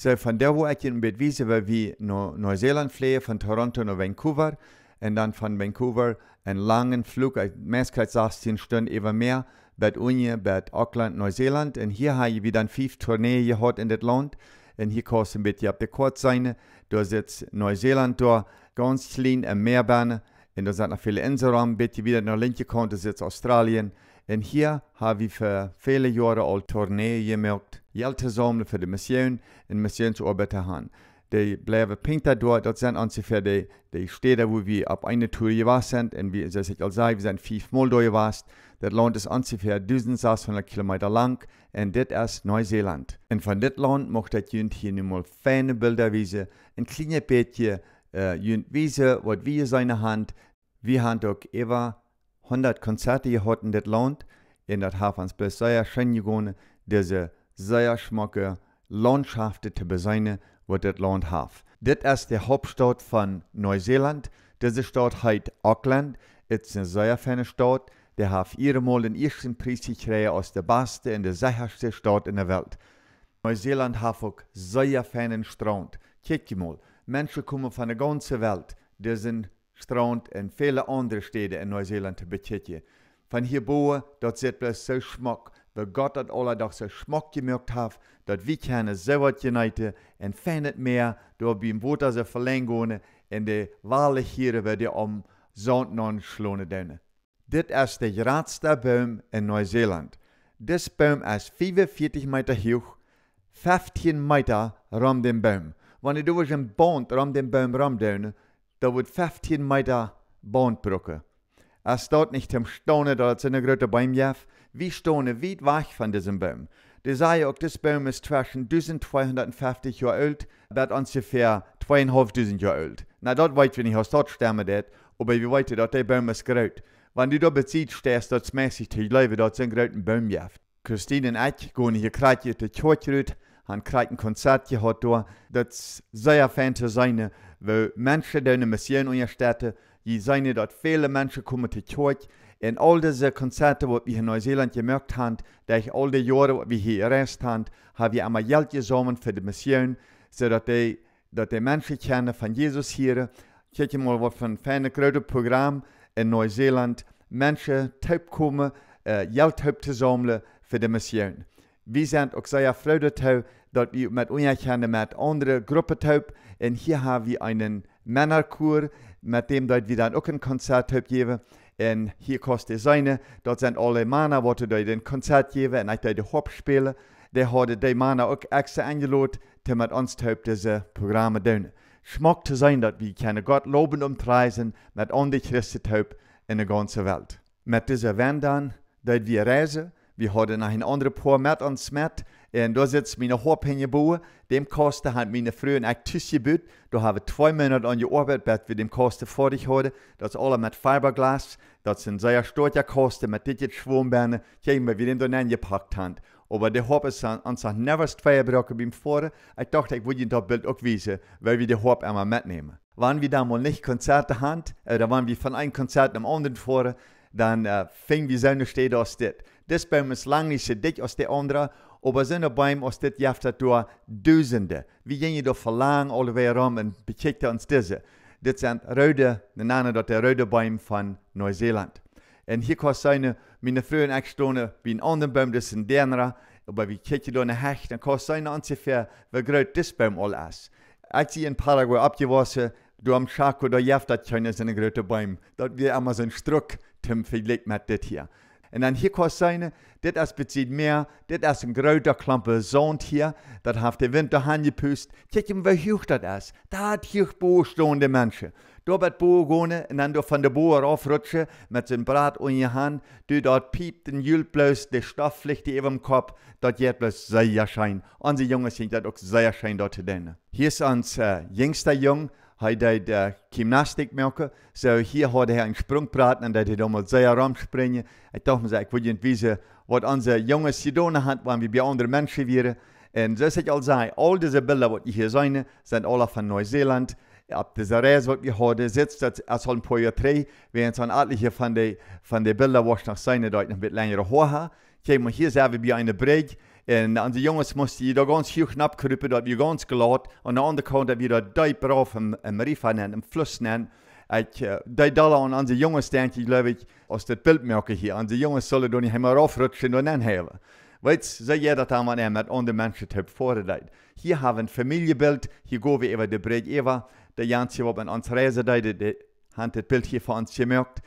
So von der wo jeg kan betvise var vi no, Neuseeland fliehe, von Toronto nach Vancouver und dann von Vancouver einen langen Flug, meistens 16 Stunden über mehr, bei Unje, bei Auckland, Neuseeland. Und hier haben wir dann fünf Tourneen gehabt in das Land. Und hier kannst du ein bisschen auf der Karte sein. Da sitzt Neuseeland da, ganz klein im Meerbahn. Und da sind noch viele Inseln, ein bisschen wieder nach links gekommen, da sitzt Australien. Und hier haben wir für viele Jahre all Tourneen gemacht sammeln für die mission, en mission zu arbeiten han. De blev pinkta då, det sen ungefär de, de städer hvor vi på en tur gewas sind, en vi, så jag säger, wir sind fünfmal då gewesen. Das land ist ungefähr 1600 Kilometer lang, und das ist Neuseeland. Und von diesem land möchte jag inte hier nochmal feine Bilder ein en bisschen beetje äh, uh, was wir in seiner hand. Wir haben auch über 100 Konzerte gehabt in diesem land, in det Hafans Besöja, schön diese Seierschmocke, Landschaften zu besehen, wo das Land hat. Das ist die Hauptstadt von Neuseeland. Diese Stadt heißt Auckland. Es ist eine sehr feine Stadt. Die hat ihre Mal den ersten Preis gekriegt aus der besten und der sichersten Stadt in der Welt. Neuseeland hat auch sehr feinen Strand. Kiek mal, Menschen kommen von der ganzen Welt, Die diesen Strand in viele andere Städte in Neuseeland zu bekicken. Von hier bohe, dort sieht man so Schmuck. Gott hat alle doch so schmak gemerkt heeft, dat we kunnen zelf genijten en fijn mehr, meer door bij water ze verlengen die Wale hier, bij de am zond non schlonen Dit ist der raadste Baum in Neuseeland. zeeland Baum ist 45 meter hoch, 15 meter rond den Baum. Wenn du dus een band rond den boom ramduinen, dan wird 15 meter bandbrokken. Es staat nicht om staunen dat het een grote boom heeft, wie Stone weit weg von diesem Baum. Die Säge auch des Baum ist zwischen 1250 Jahre alt, wird ungefähr 2500 Jahre alt. Na, dort weit wir ich aus dort stammen, dat, aber wie wissen, dass der Baum ist groß. Wenn du da bezieht, stehst du mäßig die Leute, dort sind großen Baum jaft. Christine und ich gehen hier gerade in die Kirche rüber, haben gerade ein Konzert gehabt da. Das ist sehr fein zu sein, weil Menschen, die in der Mission unterstehen, die sehen, dass viele Menschen kommen zur Kirche, In al deze concerten wat we in Nieuw-Zeeland gemerkt hebben, we al die jaren wat we hier gereisd hebben, hebben we allemaal geld gezameld voor de mission, zodat de, dat de mensen kennen van Jezus hier. Kijk je maar wat voor een fijne grote programma in Nieuw-Zeeland. Mensen komen uh, geld op te zamelen voor de mission. We zijn ook zeer vreugd dat we met onjaarkende met andere groepen thuis. En hier hebben we een mannenkoor met dem dat we dan ook een concert geven. En hier kostte zijn, dat zijn alle mannen wat hij een concert geven en hij de hop spelen. Die hadden die mannen ook extra aangelood, te met ons te deze programma doen. Schmak te zijn dat we kunnen God te reizen met andere Christen in de ganze wereld. Met deze dan, dat we reizen, Wir Vi har den här andra på med ansmätt. Då sätts mina hårpengebord. Dem kostar han mina frön ett tyskebud. Da haben wir zwei Monate an arbetet med vi dem kostar för dig hade. Det är alla med fiberglas. Det är en sehr stora kostar med ditt schwumbärne. Jag wie wir den eh, då angepackt haben. Aber der Hop ist an, an sich never zwei Brücken beim Fahren. Ich dachte, ich würde Ihnen das Bild auch wiesen, weil wir den Hop einmal mitnehmen. Wenn wir da mal nicht Konzerte haben, oder wenn wir von einem Konzert am anderen fahren, dann äh, fingen wir selber stehen aus Dit Baum is lang niet zo die als op andere, maar zijn baum als dit jaft toe duizenden. Wie gaan je door verlang alle rom en bekijkt ons deze. Dit zijn rode, de naam dat de rode baum van Nieuw-Zeeland. En hier kan syne nou, mijn vrouw en ik stonden nou bij een andere boom, dus een derde. Maar we kijken door naar hecht en kan syne ongeveer hoe groot dit boom al is. Als je in Paraguay opgewassen, door am schakel, door jaft dat je een grote baum Dat we allemaal zo'n struk te vergelijken met dit hier. En dan hier kost zijn, dit is bezit meer, dit is een grote klampe zand hier, dat heeft de wind aangepust. Kijk hem wie hoog dat is. Dat hier boostonde mensen. Door het boogone en dan door van de boer afrutschen met zijn braad in je hand, door dat piept en jult bloos de stofvlicht die even kop, dat je bloos zeer schijn. Onze jongens zien dat ook zeer schijn dort te doen. Hier is ons uh, jongste jong, hij deed uh, gymnastiek maken. so hier hat er einen Sprungbraten en dat hij dan met zeer springen. En toch zei ik, wil wissen was unsere jongens gedaan had, wenn wir bei anderen Menschen wären. Und so ik ich zei, al deze beelden wat je hier sind, sind alle von Neuseeland. Ab dieser Reise, die wir heute sitzt, als, als ein Poetry, während wir an etliche von den von de Bildern, was nach seine Deutschen mit längeren Haaren. Kijk, maar hier zijn wir bij een brug En, aan de jongens moesten je daar ganz heel knap kruipen, dat je ganz en Aan de andere kant dat je daar dieper af en, rief riefen en, en ik, uh, dat aan de jongens denk ik, geloof ik, als dit beeld merken hier. Aan de jongens zullen dan niet helemaal afrutschen en inhalen. Weet je, jij dat allemaal met andere mensen te voorbereid. Hier hebben we een familiebeeld, hier gaan we even de breed even. De Jantje op aan ons reizen, die, die, het beeld hier van ons gemerkt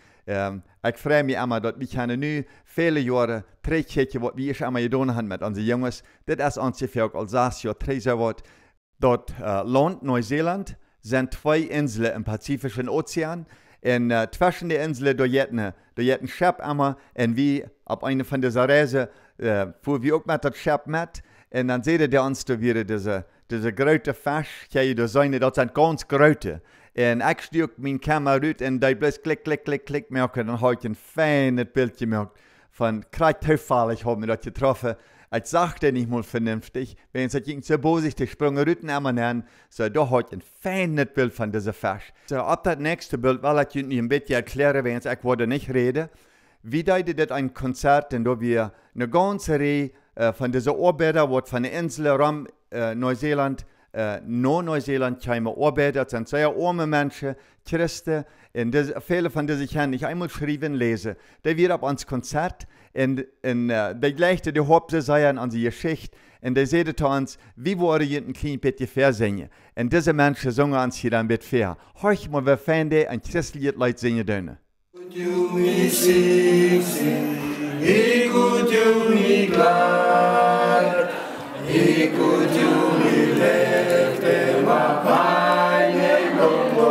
ik vraag me aan dat we gaan nu vele jaren terugkijken wat we hier allemaal gedaan hebben met onze jongens. Dit is onze ook Alsatia, Treza wordt. Dat uh, land, Nieuw-Zeeland, zijn twee inselen in de Pacifische Oceaan. En eh, tussen de inselen door Jetne, door Jetne schep allemaal. En wie op een van deze reizen uh, voer we ook met dat schep met. En dan zeiden de ons te weer deze, deze grote vers, die zijn, dat zijn kans grote. En ik stuur mijn camera uit en dat blijft klik, klik, klik, klik maken. Dan had ik een fijn beeldje gemaakt von Kreuzhofal, ich habe mich dort getroffen. Eh, ich sagte nicht mal vernünftig, wenn es ging so bosig, der Sprung rüten einmal an, so da hat ein feines Bild von dieser Fisch. So, ab das nächste Bild, weil ich Ihnen ein bisschen erklären, wenn ich würde nicht rede, wie da das ein Konzert, in eh, dem wir eine ganze Reihe von dieser Ohrbilder, wird von der Insel rum, äh, eh, Neuseeland, äh, no Neuseeland käme arbeiders sind sehr arme Menschen, Christen, und viele von denen ich nicht einmal schreiben lese. Die wir ab ans Konzert äh, und, und uh, die gleichen die Hauptseien an die Geschichte und die sagten zu uns, wie wollen wir ein kleines bisschen fair singen? Und diese Menschen singen uns hier ein bisschen fair. Horch mal, wir finden ein christliches Leid singen dürfen. Could you me sing, sing, could you me glad? uletewa Panie Mungu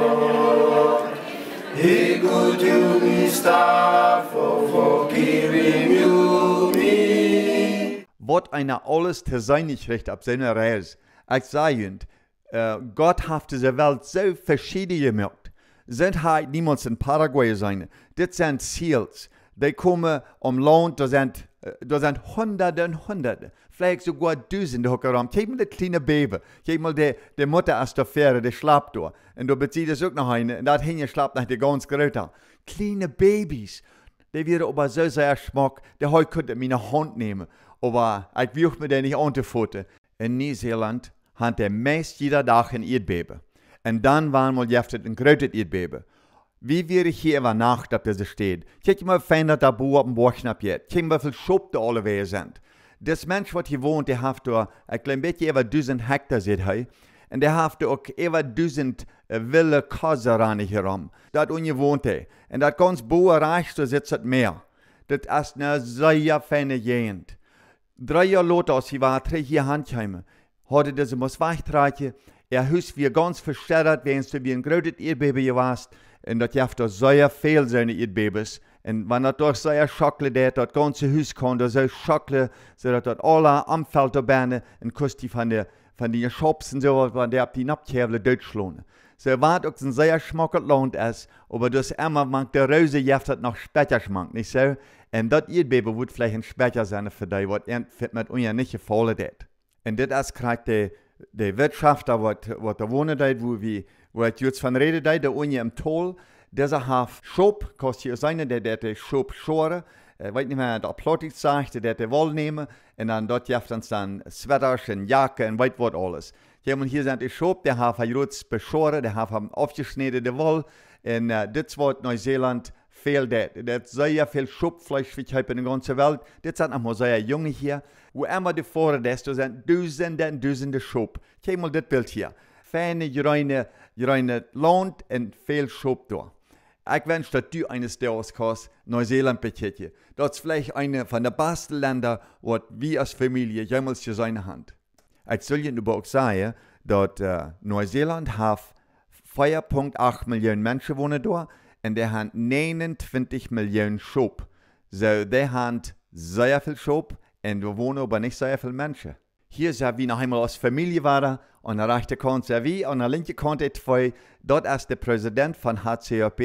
ikutungistafo fokirimiumi Wort einer alles Terseinig recht ab seiner Reise. als seiend, äh, Gott hat diese Welt so verschieden gemacht. Sind halt niemals in Paraguay sein, das sind Seals. Die kommen um Land, das sind äh, da sind Hunderte und Hunderte, vielleicht sogar Tausende rum. Kijk mal das kleine Baby, kijk mal die, Mutter aus der Fähre, die schlappt da. Und da bezieht es auch noch eine, und da hinten schlappt nach der ganz Gröter. Kleine Babys, die wäre aber so sehr schmack, die heute könnte meine Hand nehmen. Aber ich wirf mir den nicht unterfutter. In Neuseeland hat der meist jeder Tag ein Erdbeben. Und dann waren mal jeftet ein größeres Erdbeben. Wie wäre Vi vircheva nacht upp dessa sted. Kik ma fända da bo upp borknapp jet. Kim vad för shop det alla sind. Des mensch vad hier wohnt, det haft då ett klein bisschen über 1000 hektar sitt hej. En det haft och över tusen ville äh, kasar an hier om. Dat unje wohnt he. En dat kans bo reich så sitzet mehr. Det as na sehr fäne jent. Dreier lotos, he war tre hier handheime. Heute desse muss weichtreiche. Er hüs wir ganz verstärkt, wenn du wie ein grödet Erdbebe warst en dat jaf er zeer veel zijn in Und wenn En wanneer dat zeer schokkelen deed, dat ganze huis kon dat zeer schokkelen, zodat dat alle amfelter benen en kost die van de von den Shops und so, von der ab die Napptjävle Deutschlohne. So war auch ein sehr schmackert Land ist, aber das immer mag der Röse jeft hat noch später schmackt, nicht so? Und das Erdbeben wird vielleicht ein später sein für die, was mit uns ja nicht gefallen hat. Und das ist gerade die, die Wirtschaft, da, was, was da wohnen, wo wir wo Right, jetzt von reden da, der Unje im Toll, dieser Haf Schob, kostet hier seine, der der Schob Schore, äh, weiß nicht mehr, der Applaudit sagt, der der Woll nehmen, und dann dort jaft uns dann Sweaters und Jacke und weit was alles. Hier hier sind die Schob, der Haf Jutz beschore, der Haf haben aufgeschnitten, der Woll, und äh, das Wort Neuseeland fehlt das. Das sehr viel Schubfleisch, wie ich habe in der ganzen Welt. Das sind nochmal sehr junge hier. Wo immer die Vorderste sind, tausende und tausende Schub. Schau mal das Bild hier. Feine, grüne, ihr reine land und veel shop da. Ich wünsche, dass du eines der Oscars Neuseeland bekittet. Das ist vielleicht eine von den besten Ländern, was wir als Familie jemals zu sein haben. Ich soll dir aber auch sagen, dass äh, eh, Neuseeland hat 4,8 Millionen Menschen wohnen da und der haben 29 Millionen Schub. So, der haben sehr viel Schub und wir wohnen aber nicht sehr viele Menschen hier Xavi noch einmal aus Familie war und der rechte Kant Xavi und der linke Kant zwei. Dort ist der Präsident von HCOP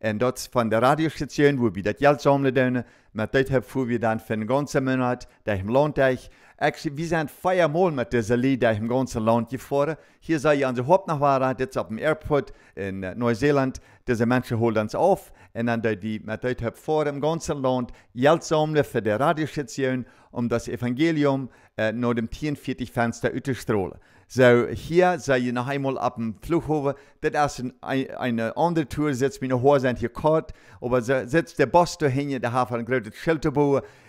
und dort von der Radiostation, wo wir das Geld sammeln dürfen. Mit dem haben wir dann für den ganzen Monat, der im Landtag, Actually, wir sind feiermal mit dieser Lieder im ganzen Land gefahren. Hier sei ja unsere Hauptnachwara, jetzt auf dem Airport in uh, Neuseeland. Diese Menschen holen uns auf und dann die mit euch vor im ganzen Land Geld sammeln für die Radiostation, um das Evangelium äh, uh, nach dem 44 Fenster zu strahlen. So, hier sei ich noch einmal auf dem Flughafen. Das ist ein, eine andere Tour, setzt meine Haare sind hier kalt, aber setzt der Boss dahin, der hat ein großes Schild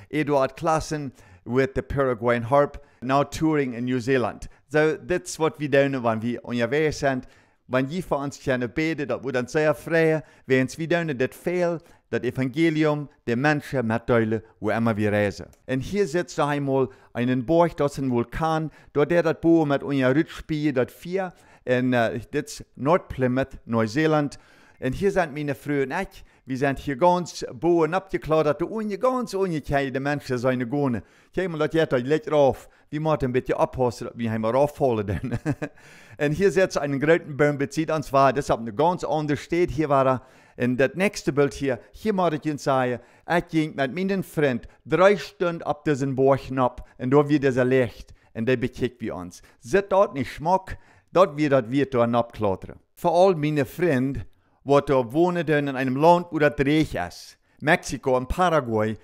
Eduard Klassen, with the Paraguayan harp, now touring in New Zealand. So that's what we doen when we on your way onderweg When you for ons gaan bidden, dat wordt ons zeer vrij. Weens we doen that veel, that evangelium de mensen mitteilen, wo immer wir reisen. En hier sitzt nog eenmaal een Borg, das ist ein Vulkan, dort der dat boer met onze rutspie, dat vier. in uh, eh, dit is plymouth Nieuw-Zeeland. En hier zijn mijn Früh en ik. Wir sind hier ganz boven abgeklaut, ohne ganz ohne keine Menschen seine Gone. Kijk maar das je euch leicht rauf. Wir machen ein bisschen abpassen, wir haben raufholen dann. und hier setzt einen großen Baum bezieht, und zwar, deshalb eine ganz andere steht hier war er. Und das nächste Bild hier, hier mache ich Ihnen sagen, ich ging mit meinem Freund drei Stunden ab diesen Borch ab und da wird dieser Licht und der bekickt wir uns. Seht dort nicht Schmack, dort wird das wird dann Vor allem meine Freund, wo Worte wohnten in einem Land oder ist. Mexiko und Paraguay.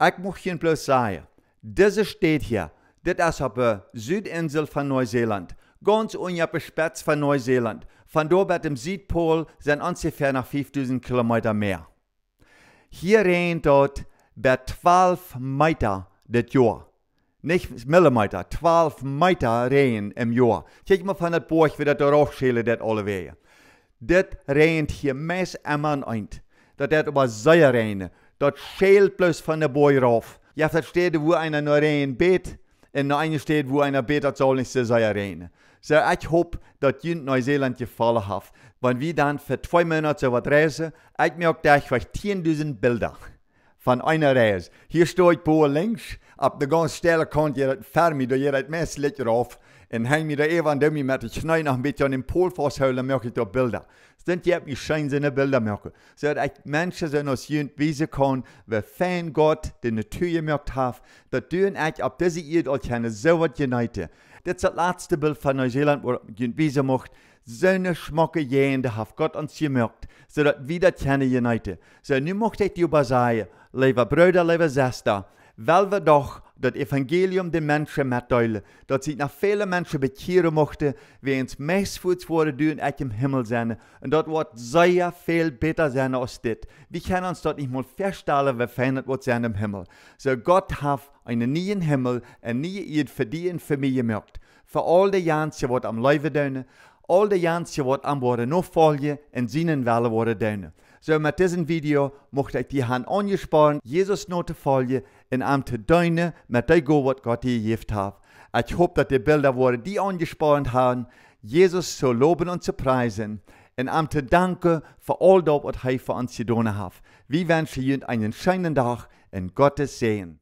Ich muss Ihnen bloß sagen, diese steht hier, das ist auf der Südinsel von Neuseeland, ganz unten Spitz von Neuseeland. Von dort bis zum Südpol sind ungefähr nach 5000 Kilometer mehr. Hier rein dort bei 12 Meter das Jahr. Nicht Millimeter, 12 Meter rein im Jahr. Schau mal von der Burg, wie das da raufschäle, das alle Wege. Dit Det rent gemäß man een. Dat het over sehr rein. Dat schält bloß von der Boy rauf. Ja, steden wo een nur rein beet. En een steden wo een beet dat soll nicht so sehr rein. ik hoop dat jünd nieuw gefallen hat. Wanneer we dan voor twee Monate so wat reizen. Ik merke, da ich 10.000 Bilder van een reis. Hier staat boven links. Op de ganse stelle kant je het fermi, door je het letter af. En hij mij daar even aan de met het snij nog een beetje aan een pool vasthouden, dan maak ik dat beeld. Dus je hebt je schijn zijn beeld maken. Zodat ik mensen zijn als je wezen kan, we fijn God de natuur gemaakt heeft, dat doen echt op deze eeuw al kennen, zo wat je nou neemt. Dit is het laatste beeld van Nieuw-Zeeland waar je wezen mocht. Zijn schmokken jeende heeft God ons gemaakt, zodat wie dat kennen nou je neemt. Zo, nu mocht ik je bezaaien, lieve broeder, lieve zuster. Wel we doch dat Evangelium de Menschen mitteilen, dat sich nach viele mensen bekehren möchten, wie uns meistens wurde dürfen in dem Himmel sein. Und dat wordt sehr veel beter sein als dit. We können ons dort nicht mal feststellen, wie fein wordt zijn in im Himmel. So Gott heeft einen neuen Himmel, en neue Erde voor die en voor mij gemerkt. Voor all die Jansen wird am leven dienen, all die Jansen wird am Wort noch en und seinen Wellen werden Zo So mit diesem Video mocht ik die Hand angesprochen, Jesus noch volgen. in einem zu deine mit dem Go, was Gott dir gegeben hat. Ich hoffe, dass die Bilder wurden, die angespannt haben, Jesus zu loben und zu preisen und ihm zu danken für all das, was er für uns getan hat. Wir wünschen Ihnen einen schönen Tag in Gottes Segen.